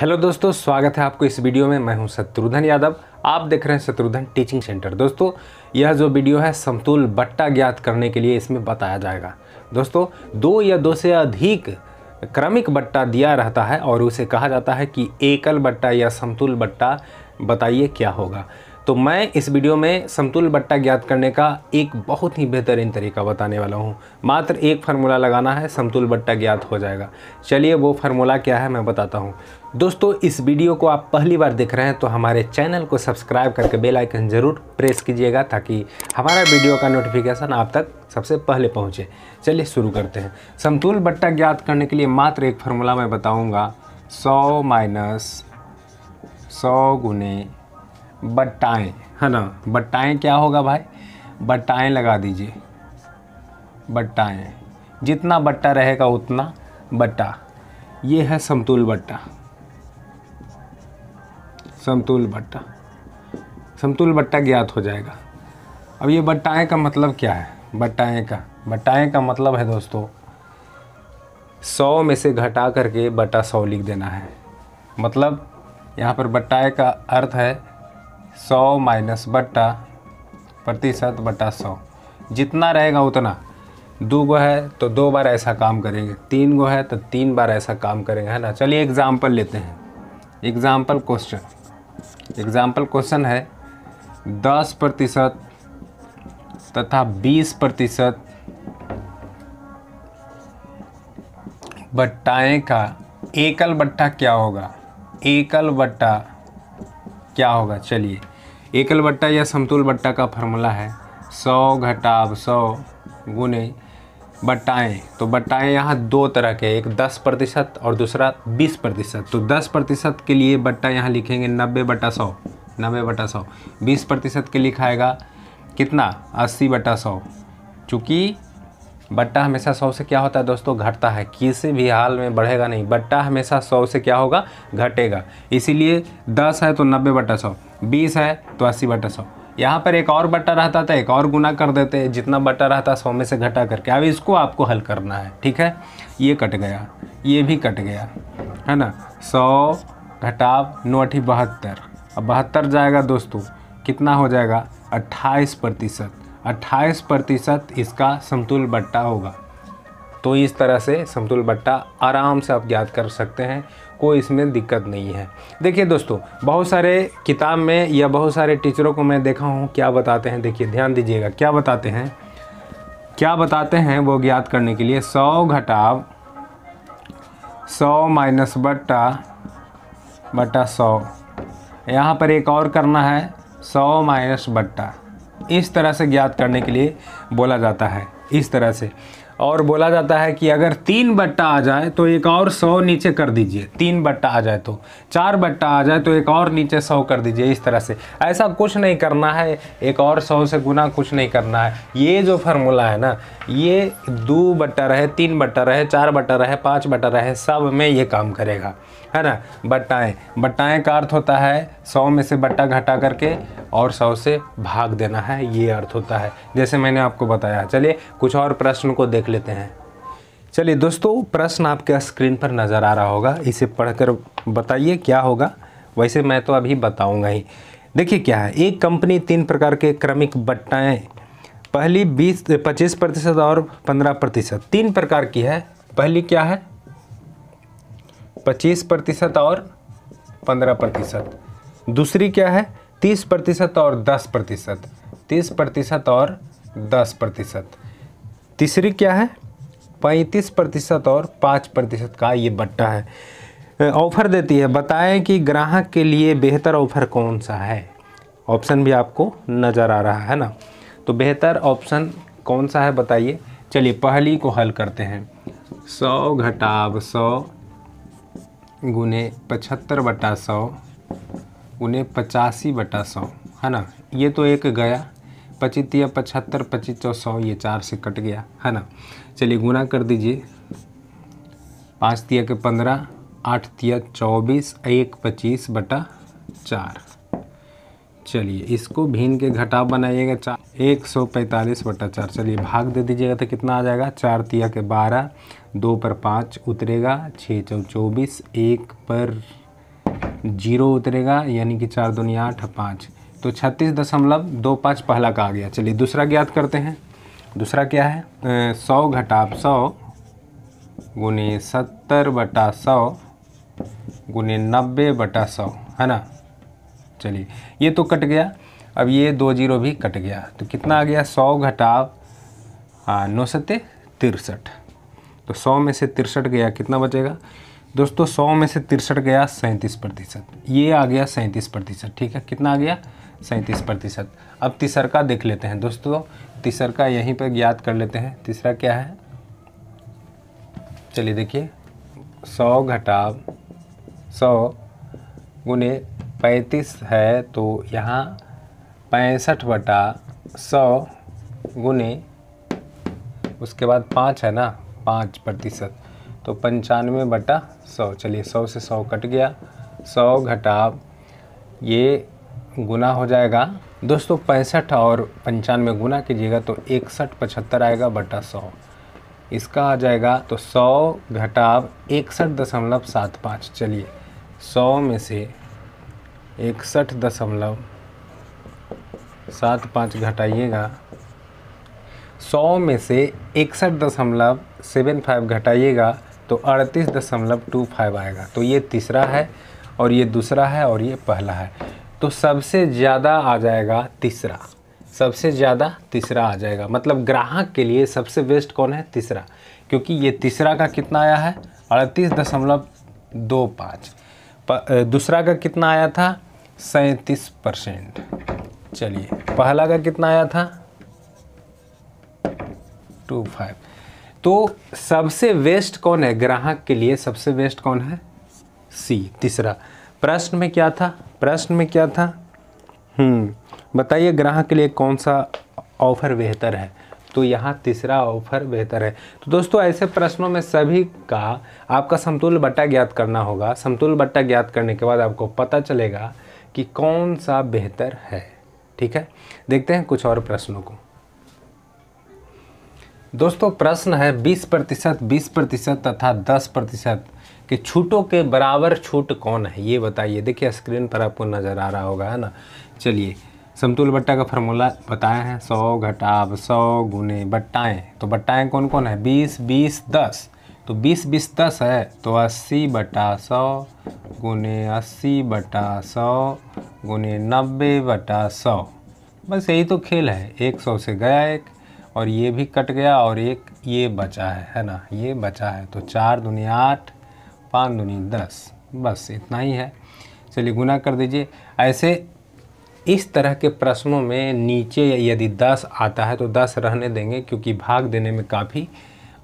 hello दोस्तों स्वागत है आपको इस वीडियो में मैं हूं शत्रुधन यादव आप देख रहे हैं शत्रुधन टीचिंग सेंटर दोस्तों यह जो वीडियो है समतुल बट्टा ज्ञात करने के लिए इसमें बताया जाएगा दोस्तों दो या दो से अधिक क्रमिक बट्टा दिया रहता है और उसे कहा जाता है कि एकल बट्टा या समतुल बट्टा बताइए क्या होगा तो मैं इस वीडियो में समतुल बट्टा ज्ञात करने का एक बहुत ही बेहतरीन तरीका बताने वाला हूँ मात्र एक फार्मूला लगाना है समतुल बट्टा ज्ञात हो जाएगा चलिए वो फार्मूला क्या है मैं बताता हूँ दोस्तों इस वीडियो को आप पहली बार देख रहे हैं तो हमारे चैनल को सब्सक्राइब करके बेल आइकन ज़रूर प्रेस कीजिएगा ताकि हमारा वीडियो का नोटिफिकेशन आप तक सबसे पहले पहुँचे चलिए शुरू करते हैं समतुल बट्टा ज्ञात करने के लिए मात्र एक फार्मूला मैं बताऊँगा सौ माइनस सौ गुने बट्टाएँ है ना बट्टाएँ क्या होगा भाई बट्टाएँ लगा दीजिए बट्टाएँ जितना बट्टा रहेगा उतना बट्टा ये है समतुल बट्टा समतुल बट्टा समतुल बट्टा ज्ञात हो जाएगा अब ये बट्टाएँ का मतलब क्या है बट्टाएँ का बट्टाएँ का मतलब है दोस्तों सौ में से घटा करके बटा सौ लिख देना है मतलब यहाँ पर बट्टाए का अर्थ है सौ माइनस बट्टा प्रतिशत बटा सौ जितना रहेगा उतना दो गो है तो दो बार ऐसा काम करेंगे तीन गो है तो तीन बार ऐसा काम करेंगे है ना चलिए एग्ज़ाम्पल लेते हैं एग्ज़ाम्पल क्वेश्चन एग्ज़ाम्पल क्वेश्चन है दस प्रतिशत तथा बीस प्रतिशत बट्टाएँ का एकल बट्टा क्या होगा एकल बट्टा क्या होगा चलिए एकल बट्टा या समतुल बट्टा का फॉर्मूला है सौ घटाव सौ गुने बट्टाएँ तो बट्टाएँ यहाँ दो तरह के एक दस प्रतिशत और दूसरा बीस प्रतिशत तो दस प्रतिशत के लिए बट्टा यहाँ लिखेंगे नब्बे बटा सौ नब्बे बटा सौ बीस प्रतिशत के लिखाएगा कितना अस्सी बटा सौ चूँकि बट्टा हमेशा सौ से क्या होता है दोस्तों घटता है किसी भी हाल में बढ़ेगा नहीं बट्टा हमेशा सौ से क्या होगा घटेगा इसीलिए दस है तो नब्बे बट्टा सौ बीस है तो अस्सी बट्टा सौ यहाँ पर एक और बट्टा रहता था एक और गुना कर देते जितना बट्टा रहता सौ में से घटा करके अब इसको आपको हल करना है ठीक है ये कट गया ये भी कट गया है ना सौ घटाव नौ अठी बहत्तर अब बहत्तर जाएगा दोस्तों कितना हो जाएगा अट्ठाईस प्रतिशत 28 प्रतिशत इसका समतुल बट्टा होगा तो इस तरह से समतुल बट्टा आराम से आप ज्ञात कर सकते हैं कोई इसमें दिक्कत नहीं है देखिए दोस्तों बहुत सारे किताब में या बहुत सारे टीचरों को मैं देखा हूँ क्या बताते हैं देखिए ध्यान दीजिएगा क्या बताते हैं क्या बताते हैं वो ज्ञात करने के लिए सौ घटाव सौ माइनस बट्टा बट्टा सौ यहाँ पर एक और करना है सौ माइनस बट्टा इस तरह से ज्ञात करने के लिए बोला जाता है इस तरह से और बोला जाता है कि अगर तीन बट्टा आ जाए तो एक और सौ नीचे कर दीजिए तीन बट्टा आ जाए तो चार बट्टा आ जाए तो एक और नीचे सौ कर दीजिए इस तरह से ऐसा कुछ नहीं करना है एक और सौ से गुना कुछ नहीं करना है ये जो फार्मूला है ना ये दो बट्टा रहे तीन बट्टा रहे चार बट्टा रहे पाँच बट्टा रहे सब में ये काम करेगा है ना बट्टाएँ बट्टाएँ का अर्थ होता है सौ में से बट्टा घटा करके और सौ से भाग देना है ये अर्थ होता है जैसे मैंने आपको बताया चलिए कुछ और प्रश्न को देख लेते हैं चलिए दोस्तों प्रश्न आपके स्क्रीन पर नज़र आ रहा होगा इसे पढ़कर बताइए क्या होगा वैसे मैं तो अभी बताऊंगा ही देखिए क्या है एक कंपनी तीन प्रकार के क्रमिक बट्टाएँ पहली बीस पच्चीस प्रतिशत और पंद्रह प्रतिशत तीन प्रकार की है पहली क्या है पच्चीस प्रतिशत और पंद्रह प्रतिशत दूसरी क्या है तीस प्रतिशत और दस प्रतिशत तीस प्रतिशत और दस प्रतिशत तीसरी क्या है पैंतीस प्रतिशत और पाँच प्रतिशत का ये बट्टा है ऑफर देती है बताएं कि ग्राहक के लिए बेहतर ऑफर कौन सा है ऑप्शन भी आपको नज़र आ रहा है ना तो बेहतर ऑप्शन कौन सा है बताइए चलिए पहली को हल करते हैं सौ घटाव सौ गुने पचहत्तर बटा सौ गुने पचासी बटा सौ है ना ये तो एक गया पचितिया पचहत्तर पच्चीस सौ सौ ये चार से कट गया है ना चलिए गुना कर दीजिए पाँच तिया के पंद्रह आठ तिया चौबीस एक पच्चीस बटा चार चलिए इसको भीन के घटाव बनाइएगा चार एक सौ पैंतालीस बटा चार चलिए भाग दे दीजिएगा तो कितना आ जाएगा चार तिया के बारह दो पर पाँच उतरेगा छः चौ चौबीस एक पर जीरो उतरेगा यानी कि चार दुनिया आठ पाँच तो छत्तीस दशमलव दो पाँच पहला का आ गया चलिए दूसरा ज्ञात करते हैं दूसरा क्या है सौ घटाप सौ गुने सत्तर बटा सौ गुने नब्बे बटा सौ है ना चलिए ये तो कट गया अब ये दो जीरो भी कट गया तो कितना आ गया सौ घटाव हाँ नौ सत्य तिरसठ तो सौ में से तिरसठ गया कितना बचेगा दोस्तों सौ में से तिरसठ गया सैंतीस प्रतिशत ये आ गया सैंतीस प्रतिशत ठीक है कितना आ गया सैंतीस प्रतिशत अब तीसर का देख लेते हैं दोस्तों तीसर का यहीं पर ज्ञात कर लेते हैं तीसरा क्या है चलिए देखिए सौ घटाव सौ गुने पैंतीस है तो यहाँ पैंसठ बटा सौ गुने उसके बाद पाँच है ना पाँच प्रतिशत तो पंचानवे बटा सौ चलिए सौ से सौ कट गया सौ घटा ये गुना हो जाएगा दोस्तों पैंसठ और पंचानवे गुना कीजिएगा तो इकसठ पचहत्तर आएगा बटा सौ इसका आ जाएगा तो सौ घटाव इकसठ दशमलव सात पाँच चलिए सौ में से इकसठ दशमलव सात पाँच घटाइएगा सौ में से इकसठ दशमलव सेवन फाइव घटाइएगा तो अड़तीस दशमलव टू फाइव आएगा तो ये तीसरा है और ये दूसरा है और ये पहला है तो सबसे ज़्यादा आ जाएगा तीसरा सबसे ज़्यादा तीसरा आ जाएगा मतलब ग्राहक के लिए सबसे बेस्ट कौन है तीसरा क्योंकि ये तीसरा का कितना आया है अड़तीस दशमलव दो पाँच दूसरा का कितना आया था सैंतीस परसेंट चलिए पहला का कितना आया था टू फाइव तो सबसे वेस्ट कौन है ग्राहक के लिए सबसे वेस्ट कौन है सी तीसरा प्रश्न में क्या था प्रश्न में क्या था हम्म, बताइए ग्राहक के लिए कौन सा ऑफर बेहतर है तो यहाँ तीसरा ऑफर बेहतर है तो दोस्तों ऐसे प्रश्नों में सभी का आपका समतुल बट्टा ज्ञात करना होगा समतुल बट्टा ज्ञात करने के बाद आपको पता चलेगा कि कौन सा बेहतर है ठीक है देखते हैं कुछ और प्रश्नों को दोस्तों प्रश्न है 20 प्रतिशत बीस प्रतिशत तथा 10 प्रतिशत के छूटों के बराबर छूट कौन है ये बताइए देखिए स्क्रीन पर आपको नज़र आ रहा होगा है ना चलिए समतुल बट्टा का फार्मूला बताया है सौ घटाव सौ गुने बट्टाएँ तो बट्टाएँ कौन कौन है बीस बीस दस तो बीस बीस दस है तो अस्सी बटा सौ गुने अस्सी बटा सौ गुने नब्बे बटा सौ बस यही तो खेल है एक सौ से गया एक और ये भी कट गया और एक ये बचा है है ना ये बचा है तो चार दुनी आठ पाँच दुनी दस बस इतना ही है चलिए गुना कर दीजिए ऐसे इस तरह के प्रश्नों में नीचे यदि दस आता है तो दस रहने देंगे क्योंकि भाग देने में काफ़ी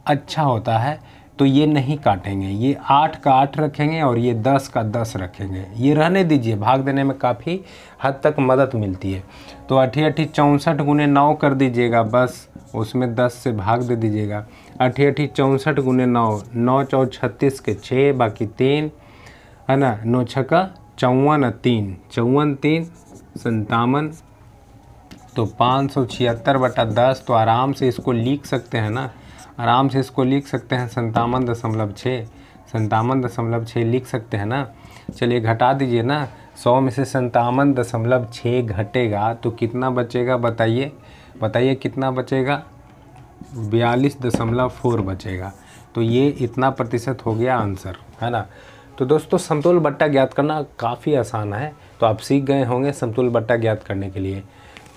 अच्छा होता है तो ये नहीं काटेंगे ये आठ का आठ रखेंगे और ये दस का दस रखेंगे ये रहने दीजिए भाग देने में काफ़ी हद तक मदद मिलती है तो अठी अठी चौंसठ गुने नौ कर दीजिएगा बस उसमें दस से भाग दे दीजिएगा अठी अठी चौंसठ गुने नौ नौ चौ छत्तीस के छः बाकी तीन है ना नौ छक्का चौवन तीन चौवन तीन संतावन तो पाँच सौ छिहत्तर बटा दस तो आराम से इसको लिख सकते हैं ना आराम से इसको लिख सकते हैं संतावन दशमलव छः संतावन दशमलव छः लिख सकते हैं ना चलिए घटा दीजिए ना सौ में से संतावन दशमलव छः घटेगा तो कितना बचेगा बताइए बताइए कितना बचेगा बयालीस दशमलव फोर बचेगा तो ये इतना प्रतिशत हो गया आंसर है ना तो दोस्तों समतुल बट्टा ज्ञात करना काफ़ी आसान है तो आप सीख गए होंगे समतुल बट्टा ज्ञात करने के लिए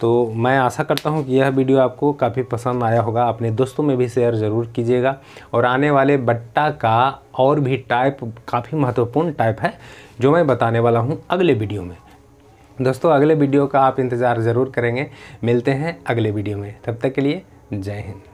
तो मैं आशा करता हूँ कि यह वीडियो आपको काफ़ी पसंद आया होगा अपने दोस्तों में भी शेयर ज़रूर कीजिएगा और आने वाले बट्टा का और भी टाइप काफ़ी महत्वपूर्ण टाइप है जो मैं बताने वाला हूँ अगले वीडियो में दोस्तों अगले वीडियो का आप इंतज़ार ज़रूर करेंगे मिलते हैं अगले वीडियो में तब तक के लिए जय हिंद